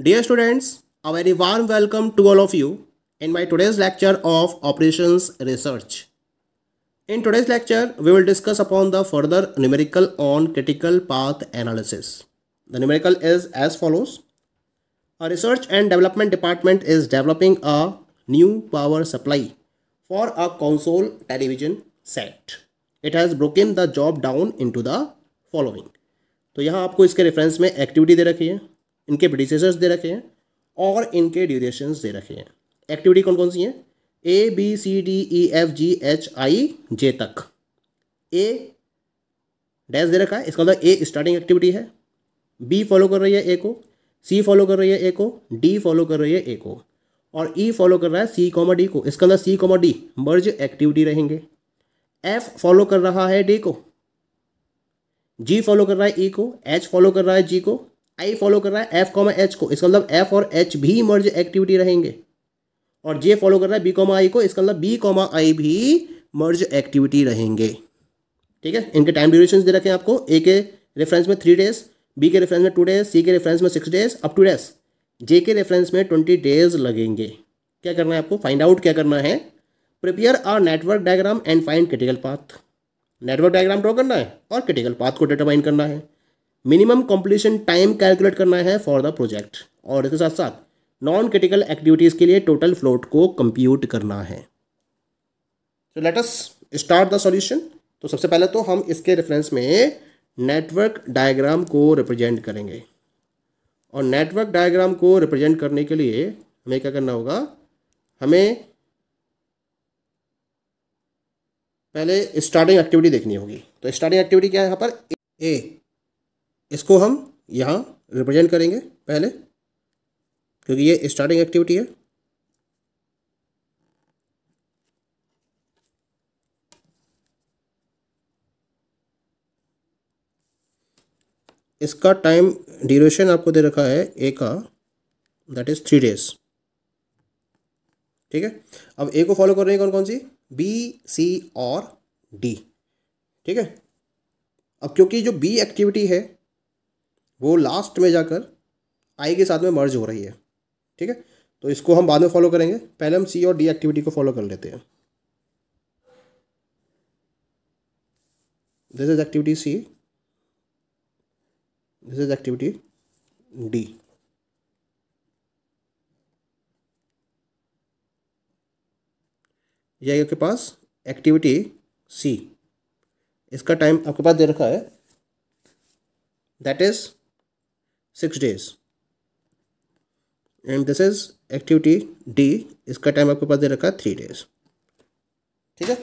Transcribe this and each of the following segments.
Dear students, a very warm welcome to all of you in my today's lecture of operations research. In today's lecture, we will discuss upon the further numerical on critical path analysis. The numerical is as follows. A research and development department is developing a new power supply for a console television set. It has broken the job down into the following. तो यहाँ आपको इसके reference में activity दे रखी है इनके प्रिडिसेसर्स दे रखे हैं और इनके ड्यूरेशन दे रखे हैं एक्टिविटी कौन कौन सी हैं A B C D E F G H I J तक ए डैश दे रखा है इसका मतलब ए स्टार्टिंग एक्टिविटी है बी फॉलो कर रही है ए को सी फॉलो कर रही है ए को डी फॉलो कर रही है ए को और ई e फॉलो कर रहा है सी कॉमा डी को इसका अंदर C comma D merge activity रहेंगे एफ फॉलो कर रहा है डी को जी फॉलो कर रहा है ई e को एच फॉलो कर रहा है जी को आई फॉलो कर रहा है एफ कॉमा एच को इसका मतलब एफ और एच भी मर्ज एक्टिविटी रहेंगे और जे फॉलो कर रहा है बी कॉमा आई को इसका मतलब बी कॉमा आई भी मर्ज एक्टिविटी रहेंगे ठीक है इनके टाइम ड्यूरेशन दे रखे हैं आपको ए के रेफरेंस में थ्री डेज बी के रेफरेंस में टू डेज सी के रेफरेंस में six days up to days J के रेफरेंस में ट्वेंटी डेज लगेंगे क्या करना है आपको फाइंड आउट क्या करना है prepare a network diagram and find critical path network diagram draw करना है और क्रिटिकल पाथ को डिटरमाइन करना है मिनिमम कॉम्प्लीशन टाइम कैलकुलेट करना है फॉर द प्रोजेक्ट और इसके साथ साथ नॉन क्रिटिकल एक्टिविटीज़ के लिए टोटल फ्लोट को कंप्यूट करना है तो लेटस स्टार्ट द सॉल्यूशन तो सबसे पहले तो हम इसके रेफरेंस में नेटवर्क डायग्राम को रिप्रेजेंट करेंगे और नेटवर्क डायग्राम को रिप्रेजेंट करने के लिए हमें क्या करना होगा हमें पहले स्टार्टिंग एक्टिविटी देखनी होगी तो स्टार्टिंग एक्टिविटी क्या है यहाँ पर ए इसको हम यहाँ रिप्रेजेंट करेंगे पहले क्योंकि ये स्टार्टिंग एक्टिविटी है इसका टाइम ड्यूरेशन आपको दे रखा है ए का दैट इज़ थ्री डेज ठीक है अब ए को फॉलो कर रहे हैं कौन कौन सी बी सी और डी ठीक है अब क्योंकि जो बी एक्टिविटी है वो लास्ट में जाकर आई के साथ में मर्ज हो रही है ठीक है तो इसको हम बाद में फॉलो करेंगे पहले हम सी और डी एक्टिविटी को फॉलो कर लेते हैं this is activity C this is activity D या आपके पास एक्टिविटी सी इसका टाइम आपके पास दे रखा है that is six days and this is activity D इसका टाइम आपके पास दे रखा है थ्री डेज ठीक है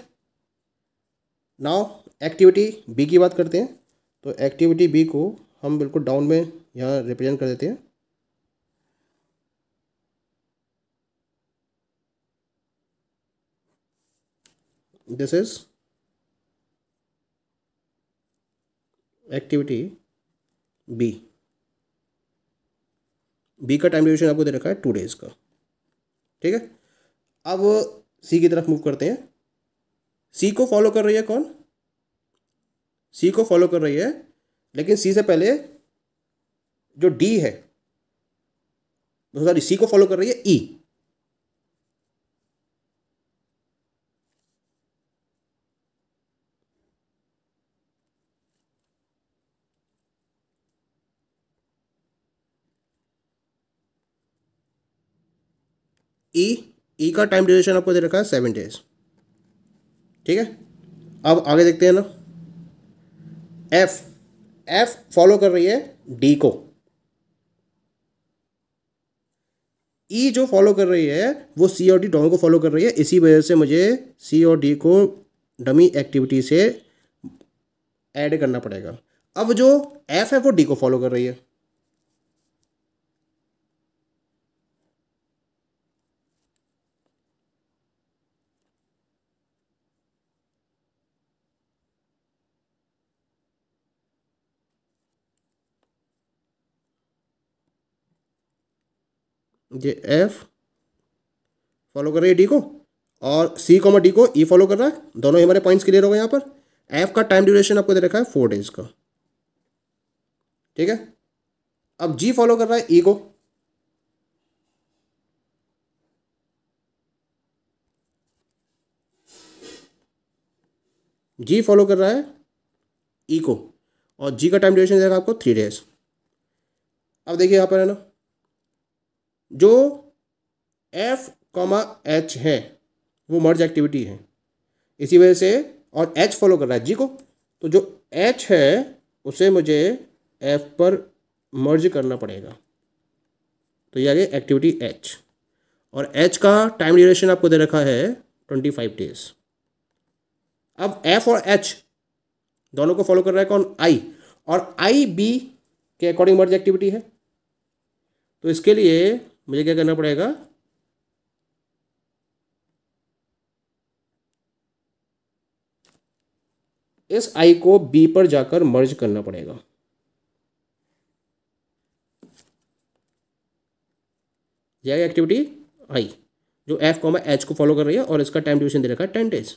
नाउ एक्टिविटी बी की बात करते हैं तो एक्टिविटी बी को हम बिल्कुल डाउन में यहाँ रिप्रेजेंट कर देते हैं this is activity B B का टाइम ड्यूरेशन आपको दे रखा है टू डेज का ठीक है अब सी की तरफ मूव करते हैं सी को फॉलो कर रही है कौन सी को फॉलो कर रही है लेकिन सी से पहले जो डी है सॉरी सी को फॉलो कर रही है E e. E e, E e का टाइम ड्यूरेशन आपको दे रखा है सेवन डेज ठीक है अब आगे देखते हैं ना एफ एफ फॉलो कर रही है डी को ई e जो फॉलो कर रही है वो सी और डी दोनों को फॉलो कर रही है इसी वजह से मुझे सी और डी को डमी एक्टिविटी से ऐड करना पड़ेगा अब जो एफ है वो डी को फॉलो कर रही है ये एफ फॉलो कर रही है डी को और सी कॉमा डी को ई e फॉलो कर रहा है दोनों ही हमारे पॉइंट्स क्लियर हो गए यहाँ पर एफ का टाइम ड्यूरेशन आपको दे रखा है फोर डेज का ठीक है अब जी फॉलो कर रहा है ई e को जी फॉलो कर रहा है ई e को और जी का टाइम ड्यूरेशन देगा आपको थ्री डेज अब देखिए यहाँ पर है ना जो एफ कॉमा एच है वो मर्ज एक्टिविटी है इसी वजह से और एच फॉलो कर रहा है जी को तो जो एच है उसे मुझे एफ पर मर्ज करना पड़ेगा तो ये आगे एक्टिविटी एच और एच का टाइम ड्यूरेशन आपको दे रखा है ट्वेंटी फाइव डेज अब एफ और एच दोनों को फॉलो कर रहा है कौन आई और आई बी के अकॉर्डिंग मर्ज एक्टिविटी है तो इसके लिए मुझे क्या करना पड़ेगा इस आई को बी पर जाकर मर्ज करना पड़ेगा यह एक्टिविटी आई जो एफ कॉमा एच को फॉलो कर रही है और इसका टाइम ड्यूरेशन दे रखा है टेन डेज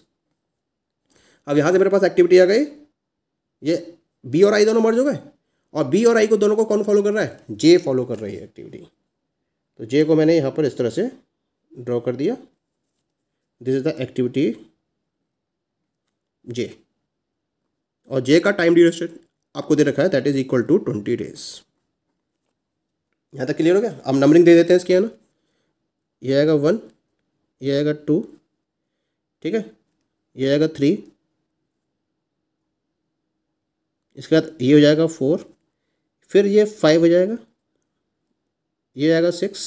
अब यहां से मेरे पास एक्टिविटी आ गई ये बी और आई दोनों मर्ज हो गए और बी और आई को दोनों को कौन फॉलो कर रहा है जे फॉलो कर रही है एक्टिविटी तो जे को मैंने यहाँ पर इस तरह से ड्रॉ कर दिया this is the activity J और जे का टाइम ड्यूरेशन आपको दे रखा है that is equal to twenty days यहाँ तक क्लियर हो गया अब नंबरिंग दे देते हैं इसके है ना ये आएगा वन ये आएगा टू ठीक है ये आएगा थ्री इसके बाद ये हो जाएगा फोर फिर ये फाइव हो जाएगा ये हो जाएगा सिक्स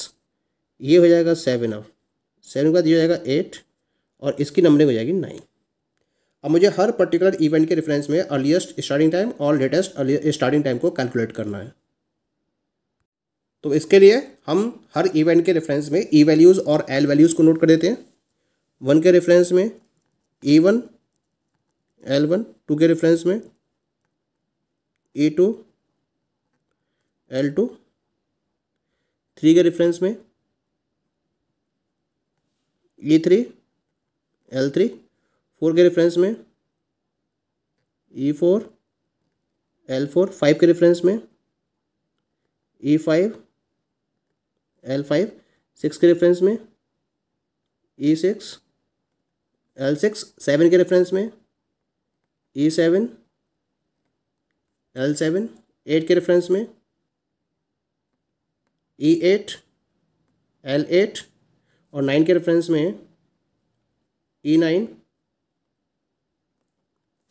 ये हो जाएगा सेवन अब सेवन के बाद ये हो जाएगा एट और इसकी नंबरिंग हो जाएगी नाइन अब मुझे हर पर्टिकुलर इवेंट के रेफरेंस में अर्लीस्ट स्टार्टिंग टाइम और लेटेस्ट स्टार्टिंग टाइम को कैलकुलेट करना है तो इसके लिए हम हर इवेंट के रेफरेंस में ई e वैल्यूज़ और एल वैल्यूज़ को नोट कर देते हैं वन के रेफरेंस में E one L one two के रेफरेंस में E two L two three के रेफरेंस में E three L three four के रेफरेंस में E four L four five के रेफरेंस में E five L five six के रेफरेंस में E six L six seven के रेफरेंस में E seven L seven eight के रेफरेंस में ई एट एल एट और नाइन के रेफरेंस में ई नाइन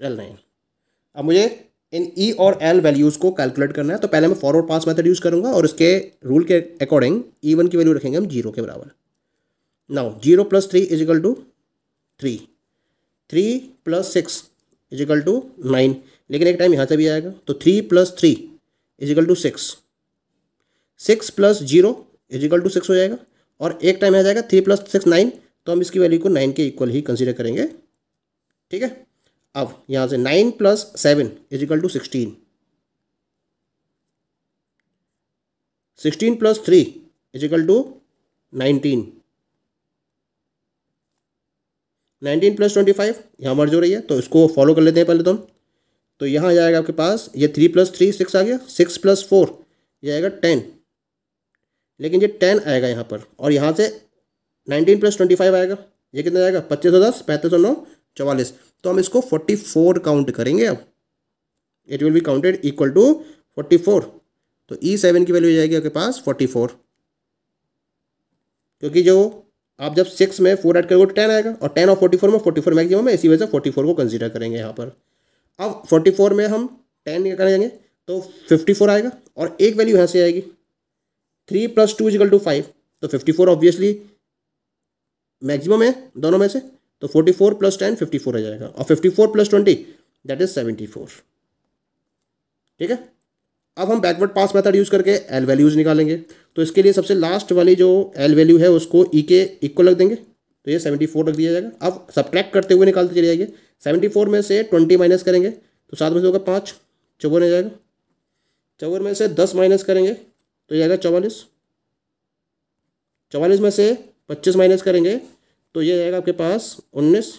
एल नाइन अब मुझे इन ई e और एल वैल्यूज़ को कैलकुलेट करना है तो पहले मैं फॉरवर्ड पास मेथड यूज़ करूँगा और इसके रूल के अकॉर्डिंग ई वन की वैल्यू रखेंगे हम जीरो के बराबर now zero plus three equal to three three plus six equal to nine लेकिन एक टाइम यहाँ से भी आएगा तो three plus three equal to six six plus zero equal to six हो जाएगा और एक टाइम आ जाएगा थ्री प्लस सिक्स नाइन तो हम इसकी वैल्यू को नाइन के इक्वल ही कंसिडर करेंगे ठीक है अब यहाँ से nine plus seven equal to sixteen sixteen plus three equal to nineteen nineteen plus twenty five यहाँ मर्ज हो रही है तो इसको फॉलो कर लेते हैं पहले तो हम तो यहाँ आ जाएगा आपके पास ये थ्री प्लस थ्री सिक्स आ गया सिक्स प्लस फोर ये आएगा टेन लेकिन ये टेन आएगा यहाँ पर और यहाँ से नाइनटीन प्लस ट्वेंटी फाइव आएगा ये कितना आएगा पच्चीस सौ दस पैंतीस सौ नौ चवालीस तो हम इसको फोर्टी फोर काउंट करेंगे अब it will be counted equal to forty four तो ई e सेवन की वैल्यू जाएगी आपके पास फोर्टी फोर क्योंकि जो आप जब सिक्स में फोर एड करोगे तो टेन आएगा और टेन और फोर्टी फोर में फोर्टी फोर मैक्सिमम है इसी वजह से फोर्टी फोर को कंसिडर करेंगे यहाँ पर अब फोर्टी फोर में हम टेन करेंगे तो फिफ्टी फोर आएगा और एक वैल्यू यहाँ से आएगी three plus two equal to five तो फिफ्टी फोर ऑब्वियसली मैक्सिमम है दोनों में से तो forty four plus ten fifty four आ जाएगा और fifty four plus twenty that is seventy four ठीक है अब हम बैकवर्ड पास मेथड यूज़ करके एल वैल्यूज़ निकालेंगे तो इसके लिए सबसे लास्ट वाली जो एल वैल्यू है उसको ई e के इक्वल रख देंगे तो ये सेवेंटी फोर रख दिया जाएगा अब सब्ट्रैक्ट करते हुए निकालते चले जाइए सेवेंटी फोर में से ट्वेंटी माइनस करेंगे तो सात में से होगा पाँच चौवन हो जाएगा चौवन में से दस माइनस करेंगे तो ये आएगा चौवालीस चौवालीस में से पच्चीस माइनस करेंगे तो ये आएगा आपके पास उन्नीस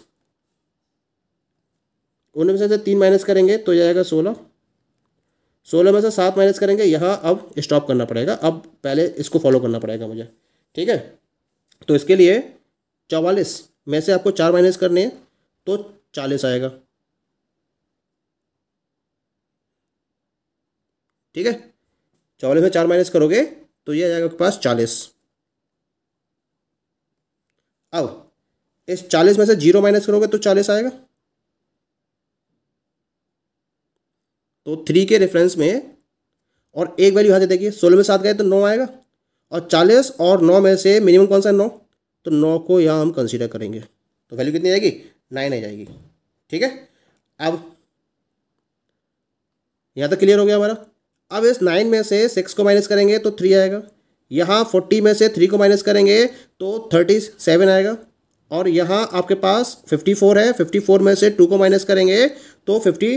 उन्नीस में से तीन माइनस करेंगे तो ये आएगा सोलह सोलह में से सात माइनस करेंगे यहाँ अब स्टॉप करना पड़ेगा अब पहले इसको फॉलो करना पड़ेगा मुझे ठीक है तो इसके लिए चौवालीस में से आपको चार माइनस करने हैं तो चालीस आएगा ठीक है चौवालीस में चार माइनस करोगे तो ये आ जाएगा आपके पास चालीस अब इस चालीस में से जीरो माइनस करोगे तो चालीस आएगा तो थ्री के रेफरेंस में और एक वैल्यू यहाँ से देखिए सोलह में सात गए तो नौ आएगा और चालीस और नौ में से मिनिमम कौन सा है नौ तो नौ को यहाँ हम कंसीडर करेंगे तो वैल्यू कितनी आएगी नाइन आ जाएगी ठीक है अब यहाँ तक क्लियर हो गया हमारा अब इस नाइन में से सिक्स को माइनस करेंगे तो थ्री आएगा यहाँ फोर्टी में से थ्री को माइनस करेंगे तो थर्टी सेवन आएगा और यहाँ आपके पास फिफ्टी फोर है फिफ्टी फोर में से टू को माइनस करेंगे तो फिफ्टी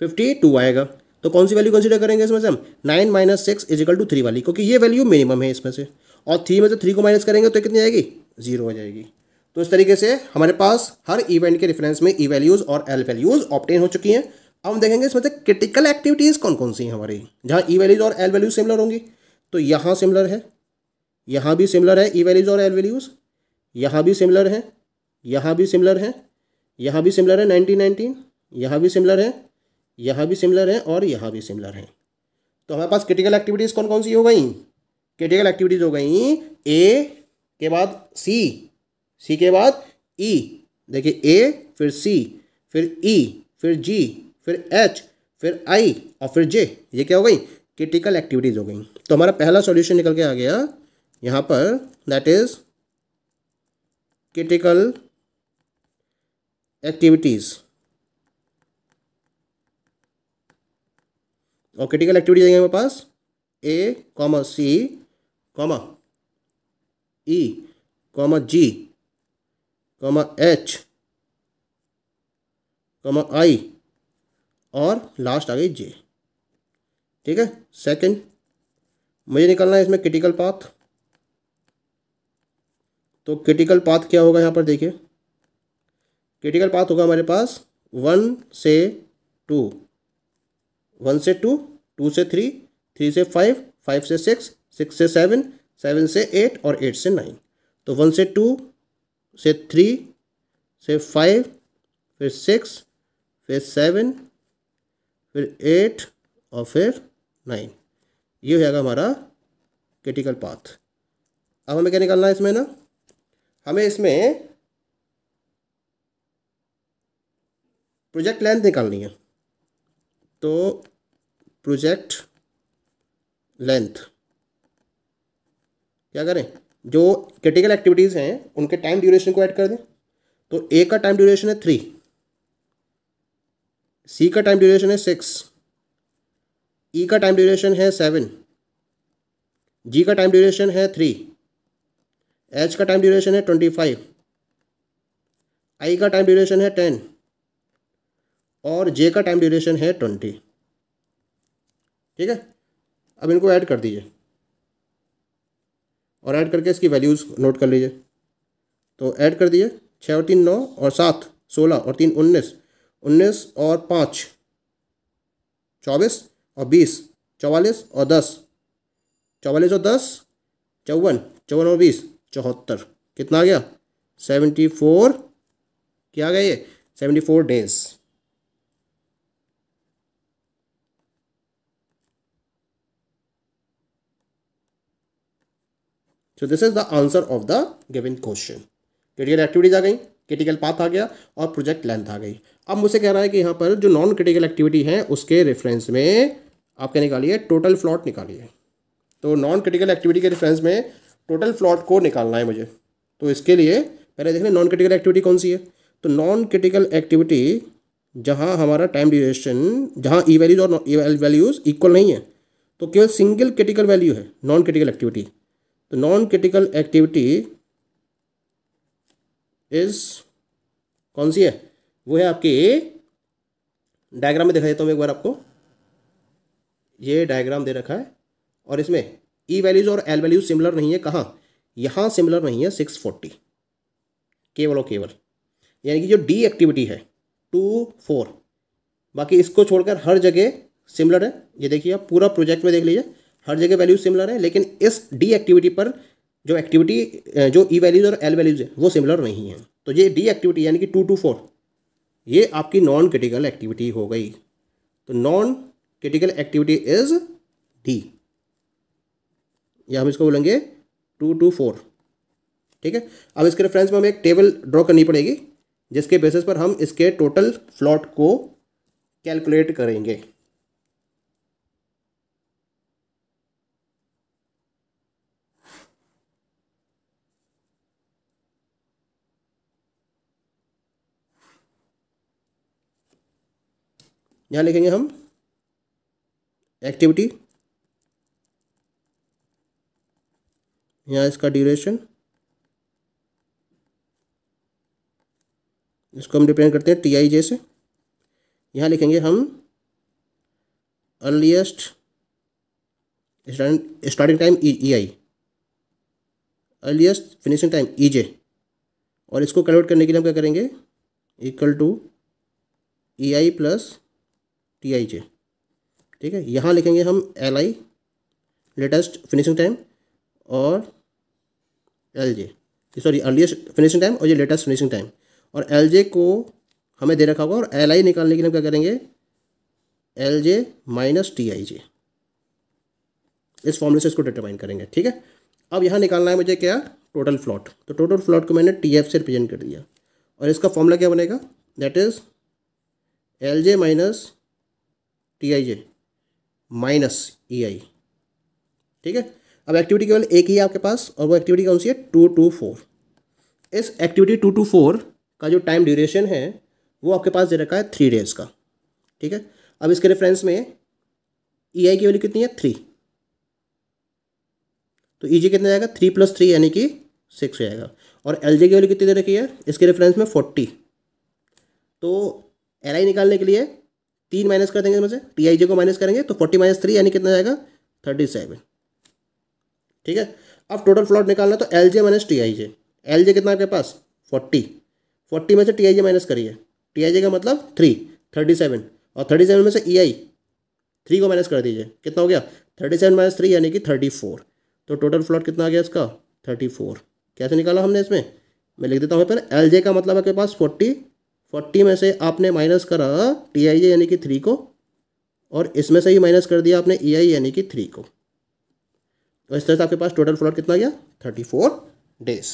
फिफ्टी टू आएगा तो कौन सी वैल्यू कंसिडर करेंगे इसमें से हम nine minus six equal to three वाली क्योंकि ये वैल्यू मिनिमम है इसमें से और थ्री में से थ्री को माइनस करेंगे तो कितनी आएगी जीरो आ जाएगी तो इस तरीके से हमारे पास हर इवेंट के रिफरेंस में ई e वैल्यूज़ और एल वैल्यूज़ ऑप्टेन हो चुकी हैं अब हम देखेंगे इसमें से क्रिटिकल एक्टिविटीज़ कौन कौन सी हैं हमारी जहाँ ई वैल्यूज़ और एल वैल्यूज सिमिलर होंगी तो यहाँ सिमिलर है यहाँ भी सिमिलर है ई e वैल्यूज़ और एल वैल्यूज़ यहाँ भी सिमिलर है यहाँ भी सिमिलर है यहाँ भी सिमिलर है नाइनटीन नाइनटीन यहाँ भी सिमिलर है यहाँ भी सिमिलर है और यहाँ भी सिमिलर है तो हमारे पास क्रिटिकल एक्टिविटीज़ कौन कौन सी हो गई क्रिटिकल एक्टिविटीज़ हो गई ए के बाद सी सी के बाद ई e, देखिए ए फिर सी फिर ई e, फिर जी फिर एच फिर आई और फिर जे ये क्या हो गई क्रिटिकल एक्टिविटीज़ हो गई तो हमारा पहला सॉल्यूशन निकल के आ गया यहाँ पर दैट इज क्रिटिकल एक्टिविटीज़ और क्रिटिकल एक्टिविटी आएंगे हमारे पास A comma C comma E comma G comma H comma I और लास्ट आ गई जे ठीक है सेकंड मुझे निकलना है इसमें क्रिटिकल पाथ तो क्रिटिकल पाथ क्या होगा यहाँ पर देखिए क्रिटिकल पाथ होगा हमारे पास वन से टू वन से टू टू से थ्री थ्री से फाइव फाइव से सिक्स सिक्स से सेवन सेवन से एट और एट से नाइन तो वन से टू से थ्री से फाइव फिर सिक्स फिर सेवन फिर एट और फिर नाइन ये हो जाएगा हमारा क्रिटिकल पाथ अब हमें क्या निकालना है इसमें ना हमें इसमें प्रोजेक्ट लेंथ निकालनी है तो प्रोजेक्ट लेंथ क्या करें जो क्रिटिकल एक्टिविटीज़ हैं उनके टाइम ड्यूरेशन को ऐड कर दें तो ए का टाइम ड्यूरेशन है थ्री सी का टाइम ड्यूरेशन है सिक्स ई e का टाइम ड्यूरेशन है सेवन जी का टाइम ड्यूरेशन है थ्री एच का टाइम ड्यूरेशन है ट्वेंटी फाइव आई का टाइम ड्यूरेशन है टेन और जे का टाइम ड्यूरेशन है ट्वेंटी ठीक है अब इनको ऐड कर दीजिए और ऐड करके इसकी वैल्यूज़ नोट कर लीजिए तो ऐड कर दिए छः और तीन नौ और सात सोलह और तीन उन्नीस उन्नीस और पाँच चौबीस और बीस चौवालीस और दस चौवालीस और दस चौवन चौवन और बीस चौहत्तर कितना आ गया सेवेंटी फोर क्या आ गया ये seventy four days so this is the answer of the given question Critical activities आ गई क्रिटिकल पाथ आ गया और प्रोजेक्ट लेंथ आ गई अब मुझसे कह रहा है कि यहाँ पर जो नॉन क्रिटिकल एक्टिविटी है उसके रेफरेंस में आप क्या निकालिए टोटल फ्लॉट निकालिए तो नॉन क्रिटिकल एक्टिविटी के रेफरेंस में टोटल फ्लॉट को निकालना है मुझे तो इसके लिए पहले देखना नॉन क्रिटिकल एक्टिविटी कौन सी है तो नॉन क्रिटिकल एक्टिविटी जहाँ हमारा टाइम ड्यूरेशन जहाँ ई e वैल्यूज और वैल्यूज e इक्वल नहीं है तो केवल सिंगल क्रिटिकल वैल्यू है नॉन क्रिटिकल एक्टिविटी तो नॉन क्रिटिकल एक्टिविटी इज कौन सी है वो है आपकी डायग्राम में दिखा देता हूँ एक बार आपको ये डायग्राम दे रखा है और इसमें ई e वैल्यूज और एल वैल्यूज सिमिलर नहीं है कहाँ यहाँ सिमिलर नहीं है सिक्स फोर्टी केवल और केवल यानी कि जो डी एक्टिविटी है टू फोर बाकी इसको छोड़कर हर जगह सिमिलर है ये देखिए आप पूरा प्रोजेक्ट में देख लीजिए हर जगह वैल्यू सिमिलर है लेकिन इस डी एक्टिविटी पर जो एक्टिविटी जो ई e वैल्यूज़ और एल वैल्यूज़ है वो सिमिलर नहीं है तो ये डी एक्टिविटी यानी कि टू टू फोर ये आपकी नॉन क्रिटिकल एक्टिविटी हो गई तो non critical activity is D या हम इसको बोलेंगे टू टू फोर ठीक है अब इसके रेफरेंस में हमें एक टेबल ड्रॉ करनी पड़ेगी जिसके बेसिस पर हम इसके टोटल फ्लॉट को कैलकुलेट करेंगे यहाँ लिखेंगे हम एक्टिविटी यहाँ इसका ड्यूरेशन इसको हम डिपेंड करते हैं टी आई जे से यहाँ लिखेंगे हम earliest starting time E I earliest finishing time E J और इसको कन्वर्ट करने के लिए हम क्या करेंगे equal to E I plus T I J ठीक है यहाँ लिखेंगे हम L I latest finishing time और L J sorry earliest finishing time और ये लेटेस्ट फिनिशिंग टाइम और एल जे को हमें दे रखा होगा और एल आई निकालने के लिए हम क्या करेंगे L J minus T I J इस फॉर्मूले से इसको डिटरमाइन करेंगे ठीक है अब यहाँ निकालना है मुझे क्या टोटल फ्लॉट तो टोटल फ्लॉट को मैंने टी एफ से रिप्रेजेंट कर दिया और इसका फॉर्मूला क्या बनेगा that is L J minus T I J minus E I ठीक है अब एक्टिविटी केवल एक ही है आपके पास और वो एक्टिविटी कौन सी है टू टू फोर इस एक्टिविटी टू टू फोर का जो टाइम ड्यूरेशन है वो आपके पास दे रखा है थ्री डेज का ठीक है अब इसके रेफरेंस में ई e आई की वैल्यू कितनी है थ्री तो ई e जी कितना जाएगा थ्री प्लस थ्री यानी कि सिक्स हो जाएगा और एल जे की वैल्यू कितनी दे रखी है इसके रेफरेंस में फोर्टी तो एल आई निकालने के लिए तीन माइनस कर देंगे मुझे से टी आई जे को माइनस करेंगे तो फोर्टी माइनस थ्री यानी कितना जाएगा थर्टी सेवन ठीक है अब टोटल फ्लॉट निकालना तो L J minus T I J L J कितना आपके पास फोर्टी फोर्टी में से टी आई जे माइनस करिए टी आई जे का मतलब थ्री थर्टी सेवन और थर्टी सेवन में से ई आई थ्री को माइनस कर दीजिए कितना हो गया थर्टी सेवन माइनस थ्री यानी कि थर्टी फोर तो टोटल फ्लॉट कितना आ गया इसका थर्टी फोर कैसे निकाला हमने इसमें मैं लिख देता हूँ पहले एल जे का मतलब आपके पास फोर्टी फोर्टी में से आपने माइनस करा टी आई यानी कि थ्री को और इसमें से ही माइनस कर दिया आपने ई आई यानी कि थ्री को तो इस तरह से आपके पास टोटल फ्लॉट कितना गया थर्टी फोर डेज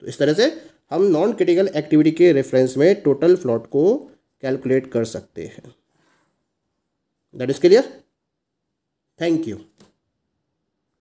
तो इस तरह से हम नॉन क्रिटिकल एक्टिविटी के रेफरेंस में टोटल फ्लॉट को कैलकुलेट कर सकते हैं that is clear thank you